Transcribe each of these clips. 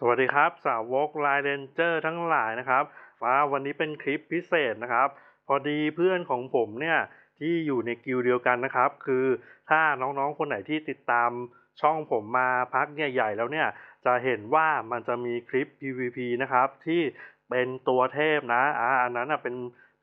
สวัสดีครับสาวกไลเดนเจอร์ทั้งหลายนะครับฟาวันนี้เป็นคลิปพิเศษนะครับ พอดีเพื่อนของผมเนี่ย ที่อยู่ในกิวเดียวกันนะครับ คือถ้าน้องๆ คนไหนที่ติดตามช่องผมมาพักใหญ่ๆ แล้วเนี่ยจะเห็นว่ามันจะมีคลิป PVP นะครับ ที่เป็นตัวเทพนะอ่าอันนั้นเป็น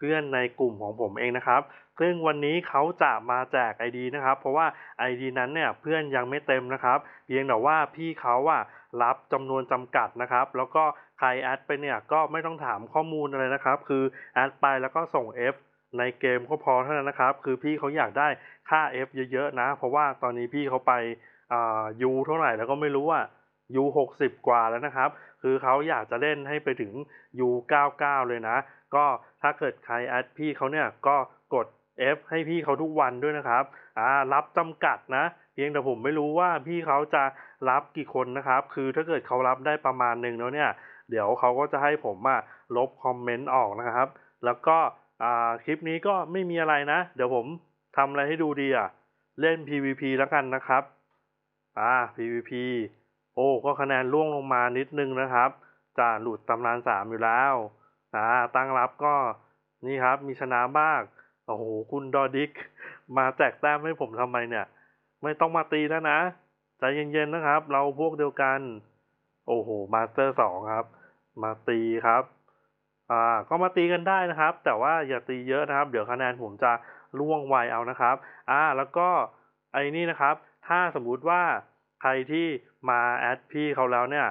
พื่อนในกลุ่มของผมเองนะครับซึ่งวันนี้เขาจะมาแจก ID นะครับ เพราะว่า ID นั้นเนี่ยเพื่อนยังไม่เต็มนะครับ เพียงแต่ว่าพี่เขาอ่ะรับจำนวนจำกัดนะครับ แล้วก็ใครแอดไปเนี่ยก็ไม่ต้องถามข้อมูลอะไรนะครับ คือแอดไปแล้วก็ส่ง F ในเกมก็พอเท่านั้นนะครับ คือพี่เขาอยากได้ค่า F เยอะๆนะ เพราะว่าตอนนี้พี่เขาไปอ่ายูเท่าไหร่แล้วก็ไม่รู้อ่ะยูหกสิบกว่าแล้วนะครับ คือเขาอยากจะเล่นให้ไปถึงยูเก้าเก้าเลยนะ ก็ถ้าเกิดใคร แอดพี่เขาเนี่ยก็กด F ให้พี่เขาทุกวันด้วยนะครับ อ่ารับจำกัดนะ เพียงแต่ผมไม่รู้ว่าพี่เขาจะรับกี่คนนะครับ คือถ้าเกิดเขารับได้ประมาณหนึ่งแล้วเนี่ย เดี๋ยวเขาก็จะให้ผมอะลบคอมเมนต์ออกนะครับ แล้วก็ อ่าคลิปนี้ก็ไม่มีอะไรนะ เดี๋ยวผมทำอะไรให้ดูดีอ่ะเล่น PVP แล้วกันนะครับอ่า PVP โอ้ก็คะแนนล่วงลงมานิดนึงนะครับจะหลุดตำนานสามอยู่แล้วนะตั้งรับก็นี่ครับ มีชนะบ้างโอ้โห คุณดอดิกมาแจกแต้มให้ผมทำไมเนี่ย ไม่ต้องมาตีแล้วนะใจเย็น ๆ นะครับ เราพวกเดียวกัน โอ้โหมาสเตอร์สองครับ มาตีครับอ่าก็มาตีกันได้นะครับ แต่ว่า อย่าตีเยอะนะครับ เดี๋ยวคะแนนผมจะล่วงไวเอานะครับอ่าแล้วก็ไอ้นี่นะครับ ถ้าสมมุติว่าใครที่มาแอดพี่เขาแล้วเนี่ย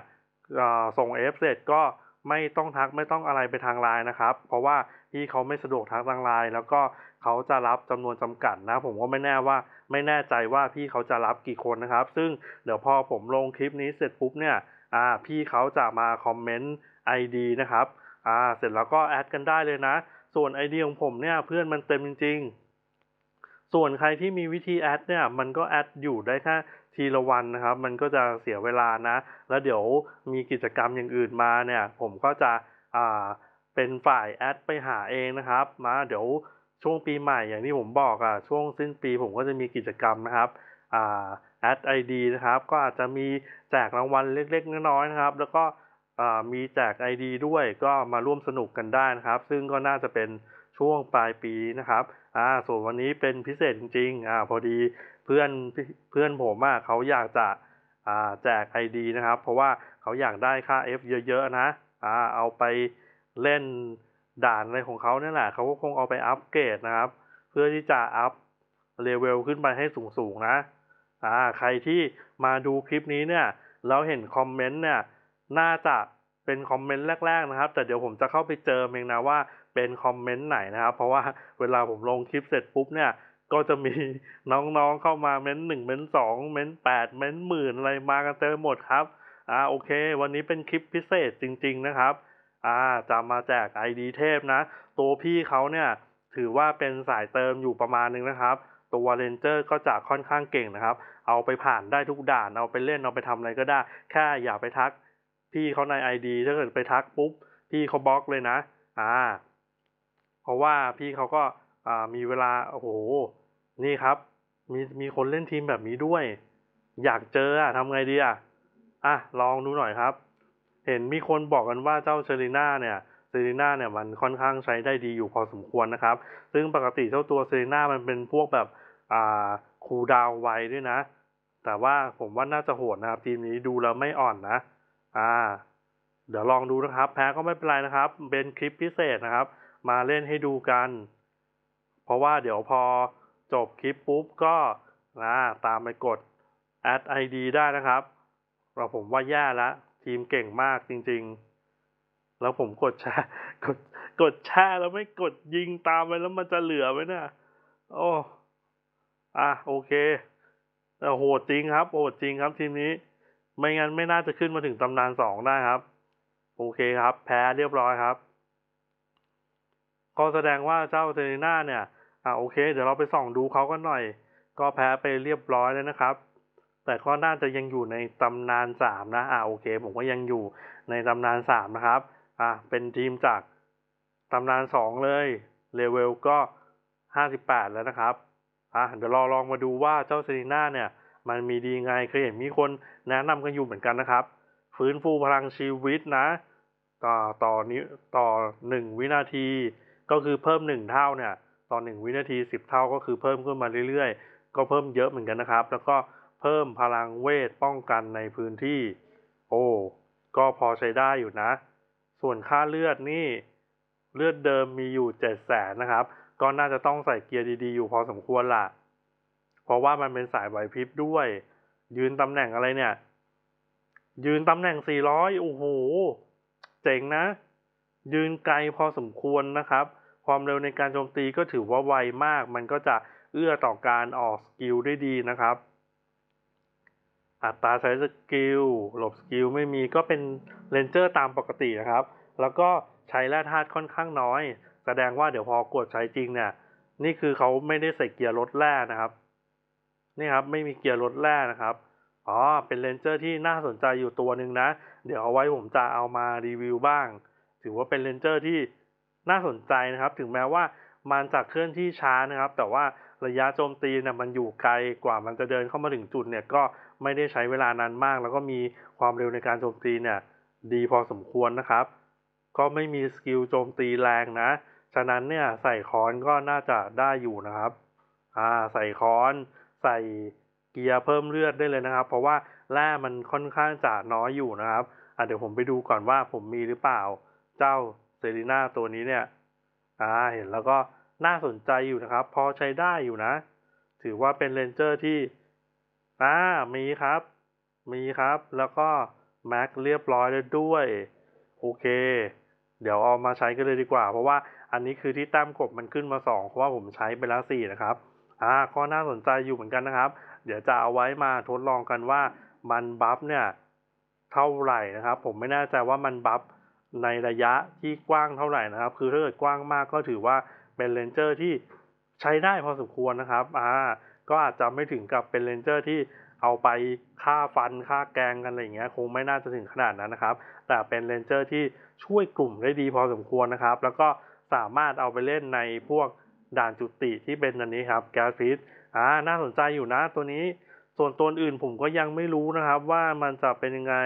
ส่งเอฟเสร็จก็ไม่ต้องทักไม่ต้องอะไรไปทางไลน์นะครับ เพราะว่าพี่เขาไม่สะดวกทักทางไลน์แล้วก็เขาจะรับจำนวนจำกัด นะ ผมก็ไม่แน่ว่าไม่แน่ใจว่าพี่เขาจะรับกี่คนนะครับ ซึ่งเดี๋ยวพอผมลงคลิปนี้เสร็จปุ๊บเนี่ยพี่เขาจะมาคอมเมนต์ไอดีนะครับเสร็จแล้วก็แอดกันได้เลยนะ ส่วนไอเดียของผมเนี่ยเพื่อนมันเต็มจริงๆ ส่วนใครที่มีวิธีแอดเนี่ยมันก็แอดอยู่ได้แค่ทีละวันนะครับมันก็จะเสียเวลานะ แล้วเดี๋ยวมีกิจกรรมอย่างอื่นมาเนี่ย ผมก็จะอ่าเป็นฝ่ายแอดไปหาเองนะครับ มาเดี๋ยวช่วงปีใหม่อย่างที่ผมบอกอะ่ะช่วงสิ้นปี ผมก็จะมีกิจกรรมนะครับอ่าแอดไอดีนะครับ ก็อาจจะมีแจกรางวัลเล็กๆน้อยๆนะครับ แล้วก็มีแจก ID ด้วยก็มาร่วมสนุกกันได้นะครับ ซึ่งก็น่าจะเป็นช่วงปลายปีนะครับ อ่าส่วนวันนี้เป็นพิเศษจริงๆ อ่า พอดีเพื่อนเพื่อนผมอ่ะเขาอยากจะ อ่า แจก ID นะครับ เพราะว่าเขาอยากได้ค่า F เยอะ ๆ นะ อ่า เอาไปเล่นด่านอะไรของเขาเนี่ยแหละ เขาก็คงเอาไปอัปเกรดนะครับ เพื่อที่จะอัพเลเวลขึ้นไปให้สูงๆ นะ อ่า ใครที่มาดูคลิปนี้เนี่ยแล้วเห็นคอมเมนต์เนี่ย น่าจะเป็นคอมเมนต์แรกๆ นะครับ แต่เดี๋ยวผมจะเข้าไปเจอเองนะว่าเป็นคอมเมนต์ไหนนะครับ เพราะว่าเวลาผมลงคลิปเสร็จปุ๊บเนี่ย ก็จะมีน้องๆเข้ามาเม้นหนึ่งเม้นสอง เม้นแปดเม้นหมื่นอะไรมากันเต็มหมดครับ อ่าโอเค วันนี้เป็นคลิปพิเศษจริง ๆนะครับ อ่าจะมาแจกดีเทพนะ ตัวพี่เขาเนี่ย ถือว่าเป็นสายเติมอยู่ประมาณนึงนะครับ ตัวเรนเจอร์ก็จะค่อนข้างเก่งนะครับ เอาไปผ่านได้ทุกด่านเอาไปเล่น เอาไปทำอะไรก็ได้ แค่อย่าไปทัก พี่เขาในไอดีถ้าเกิดไปทักปุ๊บพี่เขาบล็อกเลยนะ อ่าเพราะว่าพี่เขาก็มีเวลา โอ้โห นี่ครับ มีมีคนเล่นทีมแบบนี้ด้วย อยากเจออะทำไงดีอะอ่ะ ลองดูหน่อยครับ เห็นมีคนบอกกันว่าเจ้าเซรีน่าเนี่ยเซรีน่าเนี่ย มันค่อนข้างใช้ได้ดีอยู่พอสมควรนะครับ ซึ่งปกติเจ้าตัวเซรีน่ามันเป็นพวกแบบอ่าคูดาวไวด้วยนะ แต่ว่าผมว่าน่าจะโหดนะครับ ทีมนี้ดูแล้วไม่อ่อนนะ อ่า เดี๋ยวลองดูนะครับ แพ้ก็ไม่เป็นไรนะครับ เป็นคลิปพิเศษนะครับมาเล่นให้ดูกัน เพราะว่าเดี๋ยวพอจบคลิปปุ๊บก็นะ ตามไปกด add ID ได้นะครับ เราผมว่าแย่ละ ทีมเก่งมากจริงๆ แล้วผมกดแชร์กดกดแชร์แล้วไม่กดยิงตามไปแล้วมันจะเหลือไหมนะ่ะโอ้ อ่ะ โอเคแต่โหดจริงครับโหดจริงครับ ทีมนี้ ไม่งั้นไม่น่าจะขึ้นมาถึงตำนานสองได้ครับ โอเคครับ แพ้เรียบร้อยครับก็แสดงว่าเจ้าเซเีน่าเนี่ย อ่าโอเค เดี๋ยวเราไปส่องดูเขากันหน่อย ก็แพ้ไปเรียบร้อยแล้วนะครับ แต่ก็น่าจะยังอยู่ในตำนานสามนะ อ่าโอเค ผมก็ยังอยู่ในตำนานสามนะครับ อ่าเป็นทีมจากตำนานสองเลยเลเวลก็ห้าสิบแปดแล้วนะครับ อ่าเดี๋ยวรอลองมาดูว่าเจ้าเซนีน่าเนี่ย มันมีดีไง เคยเห็นมีคนแนะนำกันอยู่เหมือนกันนะครับ ฟื้นฟูพลังชีวิตนะ ต่อต่อนี้ต่อหนึ่งวินาทีก็คือเพิ่มหนึ่งเท่าเนี่ยต่อวินาทีสิบเท่าก็คือเพิ่มขึ้นมาเรื่อย ๆ ก็เพิ่มเยอะเหมือนกันนะครับ แล้วก็เพิ่มพลังเวทป้องกันในพื้นที่ โอ้ก็พอใช้ได้อยู่นะ ส่วนค่าเลือดนี่เลือดเดิมมีอยู่เจ็ดแสนนะครับก็น่าจะต้องใส่เกียร์ดีๆอยู่พอสมควรล่ะเพราะว่ามันเป็นสายไหวพริบด้วย ยืนตำแหน่งอะไรเนี่ย ยืนตำแหน่งสี่ร้อยโอ้โหเจ๋งนะ ยืนไกลพอสมควรนะครับความเร็วในการโจมตีก็ถือว่าไวมาก มันก็จะเอื้อต่อการออกสกิลได้ดีนะครับ อัตราใช้สกิลหลบสกิลไม่มีก็เป็นเลนเจอร์ตามปกตินะครับ แล้วก็ใช้แร่ธาตุค่อนข้างน้อย แสดงว่าเดี๋ยวพอกดใช้จริงเนี่ย นี่คือเขาไม่ได้ใส่เกียร์รถแร่นะครับนี่ครับไม่มีเกียร์รถแร่นะครับอ๋อเป็นเลนเจอร์ที่น่าสนใจอยู่ตัวหนึ่งนะเดี๋ยวเอาไว้ผมจะเอามารีวิวบ้าง ถือว่าเป็นเลนเจอร์ที่น่าสนใจนะครับ ถึงแม้ว่ามันจะเคลื่อนที่ช้านะครับ แต่ว่าระยะโจมตีเนี่ยมันอยู่ไกลกว่ามันจะเดินเข้ามาถึงจุดเนี่ย ก็ไม่ได้ใช้เวลานานมาก แล้วก็มีความเร็วในการโจมตีเนี่ย ดีพอสมควรนะครับก็ไม่มีสกิลโจมตีแรงนะ ฉะนั้นเนี่ย ใส่ค้อนก็น่าจะได้อยู่นะครับ อ่า ใส่ค้อนใส่เกียร์เพิ่มเลือดได้เลยนะครับ เพราะว่าแร่มันค่อนข้างจะน้อยอยู่นะครับอ่ะเดี๋ยวผมไปดูก่อนว่าผมมีหรือเปล่าเจ้าเซรีนาตัวนี้เนี่ย อ่า เห็นแล้วก็น่าสนใจอยู่นะครับพอใช้ได้อยู่นะ ถือว่าเป็นเลนเจอร์ที่อ่ามีครับ มีครับ แล้วก็แม็กเรียบร้อยแล้วด้วย โอเค เดี๋ยวเอามาใช้กันเลยดีกว่า เพราะว่า อันนี้คือที่ตั้มกบมันขึ้นมาสองเพราะว่าผมใช้ไปแล้วสี่นะครับ อ่าข้อน่าสนใจอยู่เหมือนกันนะครับ เดี๋ยวจะเอาไว้มาทดลองกันว่ามันบัฟเนี่ย เท่าไหร่นะครับ ผมไม่แน่ใจว่ามันบัฟในระยะที่กว้างเท่าไหร่นะครับ คือถ้าเกิดกว้างมากก็ถือว่าเป็นเลนเจอร์ที่ใช้ได้พอสมควรนะครับอ่าก็อาจจะไม่ถึงกับเป็นเลนเจอร์ที่เอาไปฆ่าฟันฆ่าแกงกันอะไรเงี้ยคงไม่น่าจะถึงขนาดนั้นนะครับ แต่เป็นเลนเจอร์ที่ช่วยกลุ่มได้ดีพอสมควรนะครับ แล้วก็สามารถเอาไปเล่นในพวกด่านจุติที่เป็นอันนี้ครับแกสฟิสอ่าน่าสนใจอยู่นะ ตัวนี้ ส่วนตัวอื่นผมก็ยังไม่รู้นะครับ ว่ามันจะเป็นยังไง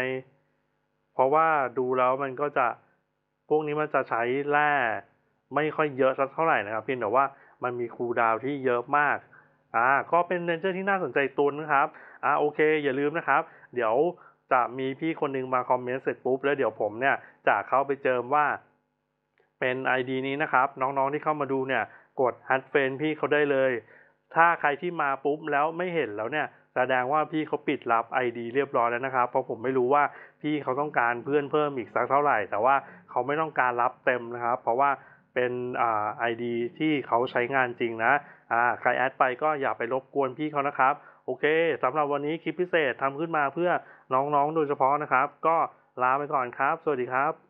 เพราะว่าดูแล้วมันก็จะพวกนี้มันจะใช้แร่ไม่ค่อยเยอะสักเท่าไหร่นะครับเพียงแต่ว่ามันมีคูลดาวที่เยอะมากอ่าก็เป็นเรนเจอร์ที่น่าสนใจตัวนะครับ อ่าโอเค อย่าลืมนะครับ เดี๋ยวจะมีพี่คนนึงมาคอมเมนต์เสร็จปุ๊บ แล้วเดี๋ยวผมเนี่ยจะเข้าไปเจิมว่าเป็น ID นี้นะครับ น้องๆที่เข้ามาดูเนี่ย กดฮัตเฟนพี่เขาได้เลย ถ้าใครที่มาปุ๊บแล้วไม่เห็นแล้วเนี่ยแสดงว่าพี่เขาปิดรับ ID เรียบร้อยแล้วนะครับ เพราะผมไม่รู้ว่าพี่เขาต้องการเพื่อนเพิ่มอีกสักเท่าไหร่ แต่ว่าเขาไม่ต้องการรับเต็มนะครับเพราะว่าเป็นอ่า ID ที่เขาใช้งานจริงนะอ่าใครแอดไปก็อย่าไปรบกวนพี่เขานะครับโอเคสำหรับวันนี้คลิปพิเศษทำขึ้นมาเพื่อน้องๆโดยเฉพาะนะครับ ก็ลาไปก่อนครับ สวัสดีครับ